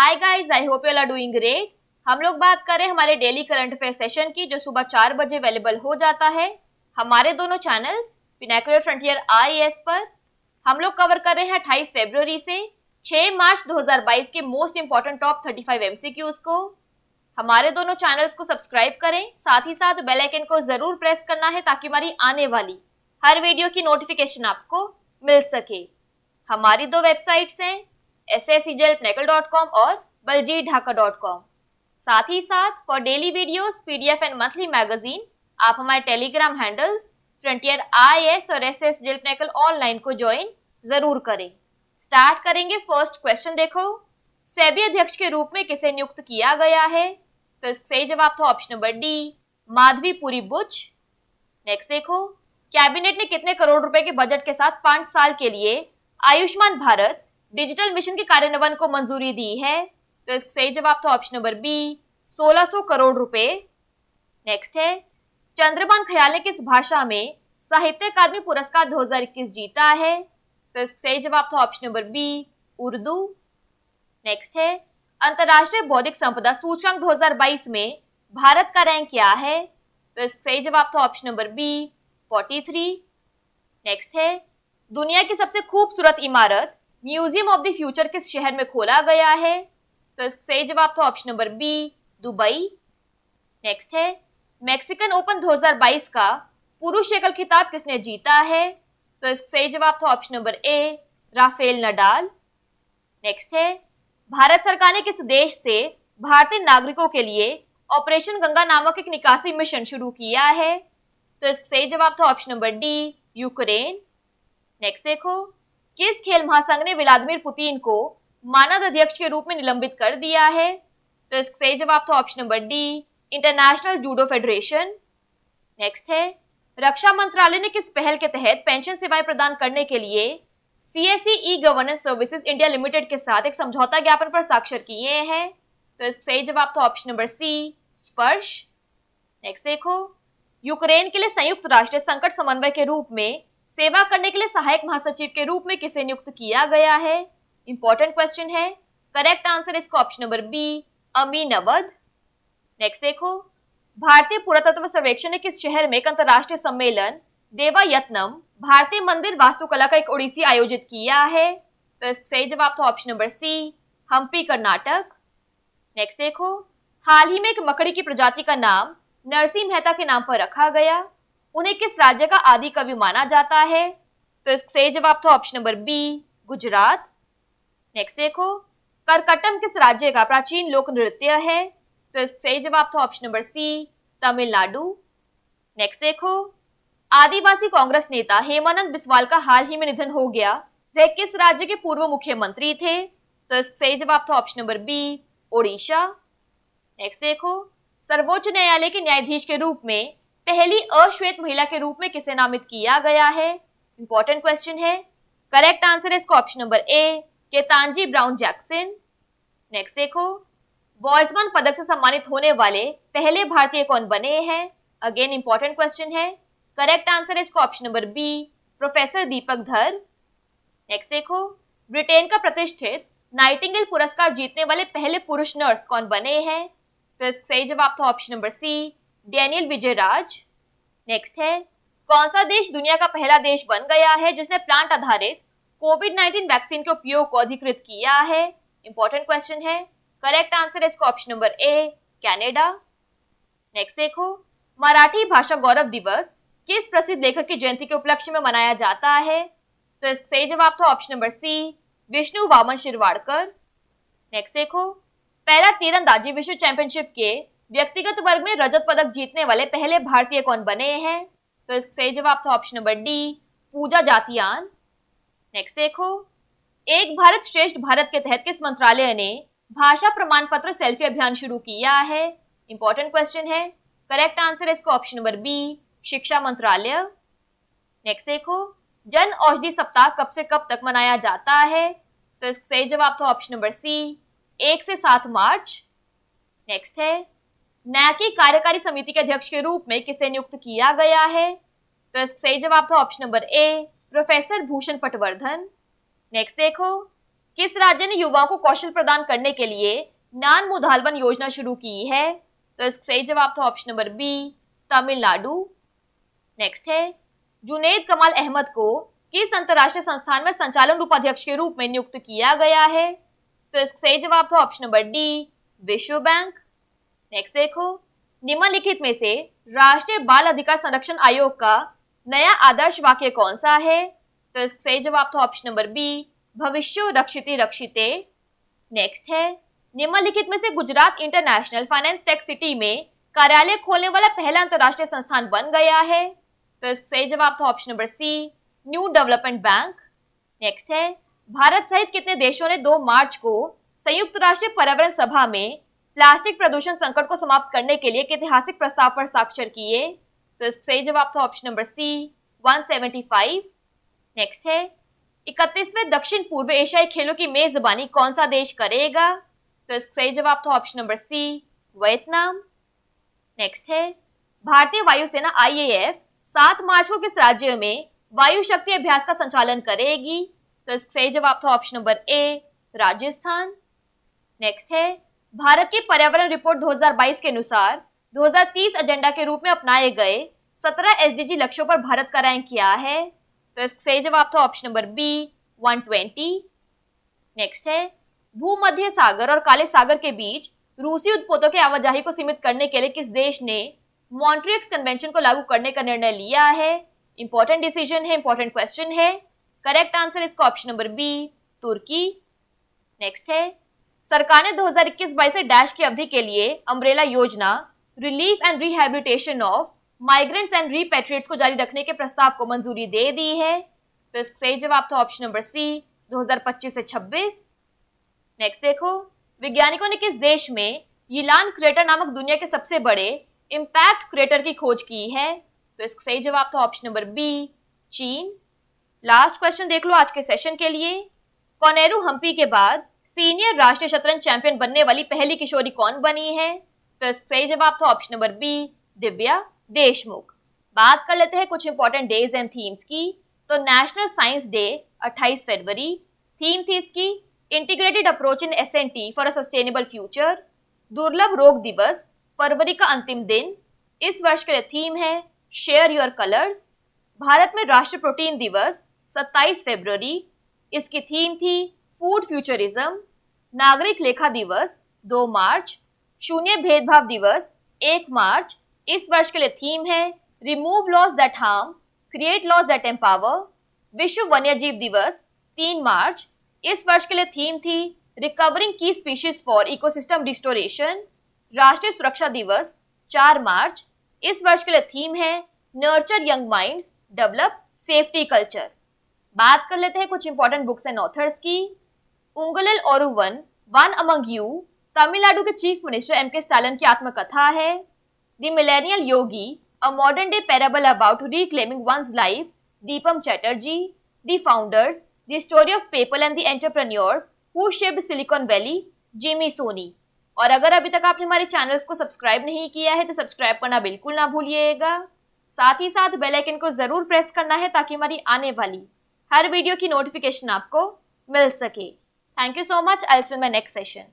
Hi guys I hope you are doing great हम लोग बात करें हमारे डेली करंट अफेयर सेशन की जो सुबह चार बजे अवेलेबल हो जाता है हमारे दोनों चैनल्स पिनाकुलर फ्रंटियर आई पर हम लोग कवर कर रहे हैं अट्ठाईस फेबररी से 6 मार्च 2022 के मोस्ट इंपॉर्टेंट टॉप 35 फाइव को हमारे दोनों चैनल्स को सब्सक्राइब करें साथ ही साथ बेल आइकन को जरूर प्रेस करना है ताकि हमारी आने वाली हर वीडियो की नोटिफिकेशन आपको मिल सके हमारी दो वेबसाइट्स हैं एस एस और बलजी साथ ही साथ for daily videos PDF and monthly magazine आप हमारे टेलीग्राम हैंडल्स फ्रंटियर आई और एस एस ऑनलाइन को ज्वाइन जरूर करें स्टार्ट करेंगे फर्स्ट क्वेश्चन देखो सेबी अध्यक्ष के रूप में किसे नियुक्त किया गया है तो इसका सही जवाब था option number D Madhabi Puri Buch next देखो कैबिनेट ने कितने करोड़ रुपए के बजट के साथ पांच साल के लिए आयुष्मान भारत डिजिटल मिशन के कार्यान्वयन को मंजूरी दी है तो इसका सही जवाब था ऑप्शन नंबर बी 1600 करोड़ रुपए नेक्स्ट है चंद्रमान ख्याल ने किस भाषा में साहित्य अकादमी पुरस्कार 2021 जीता है तो इसका सही जवाब था option number B Urdu next है अंतर्राष्ट्रीय बौद्धिक संपदा सूचकांक 2022 में भारत का रैंक क्या है तो इसका सही जवाब था ऑप्शन नंबर बी 43 नेक्स्ट है दुनिया की सबसे खूबसूरत इमारत म्यूजियम ऑफ द फ्यूचर किस शहर में खोला गया है तो सही जवाब था option number B Dubai next है मैक्सिकन ओपन 2022 का पुरुष एकल खिताब किसने जीता है तो सही जवाब था option number A Rafael Nadal next है भारत सरकार ने किस देश से भारतीय नागरिकों के लिए ऑपरेशन गंगा नामक एक निकासी मिशन शुरू किया है तो इसका सही जवाब था option number D Ukraine next देखो किस खेल महासंघ ने व्लादिमिर पुतिन को मानद अध्यक्ष के रूप में निलंबित कर दिया है तो इसका सही जवाब था option number D International Judo Federation next है रक्षा मंत्रालय ने किस पहल के तहत पेंशन सेवाएं प्रदान करने के लिए C S E governance services India limited के साथ एक समझौता ज्ञापन पर साक्षर किए हैं तो इसका सही जवाब था ऑप्शन नंबर सी स्पर्श नेक्स्ट देखो यूक्रेन के लिए संयुक्त राष्ट्र संकट समन्वय के रूप में सेवा करने के लिए सहायक महासचिव के रूप में किसे नियुक्त किया गया है इंपॉर्टेंट क्वेश्चन है करेक्ट आंसर इसका option number B Amin Awadh next देखो भारतीय पुरातत्व सर्वेक्षण ने किस शहर में एक अंतरराष्ट्रीय सम्मेलन देवा यत्नम भारतीय मंदिर वास्तुकला का एक ओडिसी आयोजित किया है तो सही जवाब था option number C Hampi Karnataka next देखो हाल ही में एक मकड़ी की प्रजाति का नाम नरसिंह मेहता के नाम पर रखा गया उन्हें किस राज्य का आदि कवि माना जाता है तो सही जवाब था option number B Gujarat next देखो करकटम किस राज्य का प्राचीन लोक नृत्य है तो सही जवाब था option number C Tamil Nadu next देखो आदिवासी कांग्रेस नेता हेमानंद बिस्वाल का हाल ही में निधन हो गया वह किस राज्य के पूर्व मुख्यमंत्री थे तो सही जवाब था option number B Odisha next देखो सर्वोच्च न्यायालय के न्यायाधीश के रूप में पहली अश्वेत महिला के रूप में किसे नामित किया गया है इंपॉर्टेंट क्वेश्चन है करेक्ट आंसर है इसका option number A Ketanji Brown Jackson next देखो बॉल्समन पदक से सम्मानित होने वाले पहले भारतीय कौन बने हैं अगेन इंपॉर्टेंट क्वेश्चन है करेक्ट आंसर है इसका option number B professor Deepak Dhar next देखो ब्रिटेन का प्रतिष्ठित नाइटिंगल पुरस्कार जीतने वाले पहले पुरुष नर्स कौन बने हैं तो इसका सही जवाब था option number C Daniel Vijay Raj next है कौन सा देश दुनिया का पहला देश बन गया है जिसने प्लांट आधारित कोविड 19 वैक्सीन के उपयोग को अधिकृत किया है इंपॉर्टेंट क्वेश्चन है करेक्ट आंसर है इसका option number A Canada next देखो मराठी भाषा गौरव दिवस किस प्रसिद्ध लेखक की जयंती के उपलक्ष्य में मनाया जाता है तो इसका सही जवाब था option number C Vishnu Vaman Shirwadkar next देखो पहला तीरंदाजी विश्व चैंपियनशिप के व्यक्तिगत वर्ग में रजत पदक जीतने वाले पहले भारतीय कौन बने हैं तो इसका सही जवाब था option number D Pooja Jatyan next देखो एक भारत श्रेष्ठ भारत के तहत किस मंत्रालय ने भाषा प्रमाण पत्र सेल्फी अभियान शुरू किया है इंपॉर्टेंट क्वेश्चन है करेक्ट आंसर इसको ऑप्शन नंबर बी शिक्षा मंत्रालय नेक्स्ट देखो जन औषधि सप्ताह कब से कब तक मनाया जाता है तो इसका सही जवाब था ऑप्शन नंबर सी एक से सात मार्च नेक्स्ट है न्याय की कार्यकारी समिति के अध्यक्ष के रूप में किसे नियुक्त किया गया है तो इसका सही जवाब था option number A professor Bhushan Patwardhan next देखो किस राज्य ने युवाओं को कौशल प्रदान करने के लिए नान मुधालवन योजना शुरू की है तो इसका सही जवाब था option number B Tamil Nadu next है जुनेद कमाल अहमद को किस अंतर्राष्ट्रीय संस्थान में संचालन उपाध्यक्ष के रूप में नियुक्त किया गया है तो इसका सही जवाब था ऑप्शन नंबर डी विश्व बैंक नेक्स्ट देखो निम्नलिखित में से राष्ट्रीय बाल अधिकार संरक्षण आयोग का नया आदर्श वाक्य कौन सा है तो इसका सही जवाब था ऑप्शन नंबर बी भविष्य रक्षित रक्षिते नेक्स्ट है निम्नलिखित में से Gujarat International Finance Tech City में कार्यालय खोलने वाला पहला अंतर्राष्ट्रीय संस्थान बन गया है तो इसका सही जवाब था option number C New Development Bank next है भारत सहित कितने देशों ने 2 मार्च को संयुक्त राष्ट्र पर्यावरण सभा में प्लास्टिक प्रदूषण संकट को समाप्त करने के लिए एक ऐतिहासिक प्रस्ताव पर साक्षर किए तो इसका सही जवाब था ऑप्शन नंबर सी 175 नेक्स्ट है इकतीसवें दक्षिण पूर्व एशियाई खेलों की मेजबानी कौन सा देश करेगा तो इसका सही जवाब था option number C Vietnam next है भारतीय वायुसेना आई ए एफ सात मार्च को किस राज्य में वायु शक्ति अभ्यास का संचालन करेगी तो इसका सही जवाब था option number A Rajasthan next है भारत की पर्यावरण रिपोर्ट 2022 के अनुसार 2030 एजेंडा के रूप में अपनाए गए 17 एसडीजी लक्ष्यों पर भारत का रैंक क्या है तो इसका सही जवाब था ऑप्शन नंबर बी 120 नेक्स्ट है भूमध्य सागर और काले सागर के बीच रूसी उत्पोतों की आवाजाही को सीमित करने के लिए किस देश ने मॉन्ट्रियक्स कन्वेंशन को लागू करने का निर्णय लिया है इंपॉर्टेंट डिसीजन है इंपॉर्टेंट क्वेश्चन है करेक्ट आंसर इसका ऑप्शन नंबर बी तुर्की नेक्स्ट है सरकार ने 2021 हजार से डैश की अवधि के लिए अम्ब्रेला योजना relief and rehabilitation of migrants and repatriates को जारी रखने के प्रस्ताव को मंजूरी दे दी है तो इसका सही जवाब था ऑप्शन नंबर सी 2025 से 26 नेक्स्ट देखो वैज्ञानिकों ने किस देश में यिलान क्रेटर नामक दुनिया के सबसे बड़े इम्पैक्ट क्रेटर की खोज की है तो इसका सही जवाब था ऑप्शन नंबर बी चीन लास्ट क्वेश्चन देख लो आज के सेशन के लिए कोनेरू हम्पी के बाद सीनियर राष्ट्रीय शतरंज चैंपियन बनने वाली पहली किशोरी कौन बनी है तो सही जवाब था option number B Divya Deshmukh बात कर लेते हैं कुछ इंपॉर्टेंट डेज एंड थीम्स की तो नेशनल साइंस डे 28 फरवरी थीम थी इसकी integrated approach in S N T for a sustainable future दुर्लभ रोग दिवस फरवरी का अंतिम दिन इस वर्ष के लिए थीम है शेयर योर कलर्स भारत में राष्ट्रीय प्रोटीन दिवस 27 फरवरी इसकी थीम थी फूड फ्यूचरिज्म नागरिक लेखा दिवस 2 मार्च शून्य भेदभाव दिवस 1 मार्च इस वर्ष के लिए थीम है remove laws that harm create laws that empower विश्व वन्यजीव दिवस 3 मार्च इस वर्ष के लिए थीम थी रिकवरिंग की स्पीशीज फॉर इकोसिस्टम रिस्टोरेशन राष्ट्रीय सुरक्षा दिवस 4 मार्च इस वर्ष के लिए थीम है nurture young minds develop safety culture बात कर लेते हैं कुछ इंपॉर्टेंट बुक्स एंड ऑथर्स की Ungalil Oruvan one among you Tamil Nadu के chief minister M K Stalin की आत्मकथा है the millennial yogi a modern day parable about reclaiming one's life Deepam Chatterjee the founders the story of people and the entrepreneurs who shape Silicon Valley Jimmy Soni और अगर अभी तक आपने हमारे चैनल्स को सब्सक्राइब नहीं किया है तो सब्सक्राइब करना बिल्कुल ना भूलिएगा साथ ही साथ बेल आइकन को ज़रूर प्रेस करना है ताकि हमारी आने वाली हर वीडियो की नोटिफिकेशन आपको मिल सके Thank you so much. I'll see you in my next session.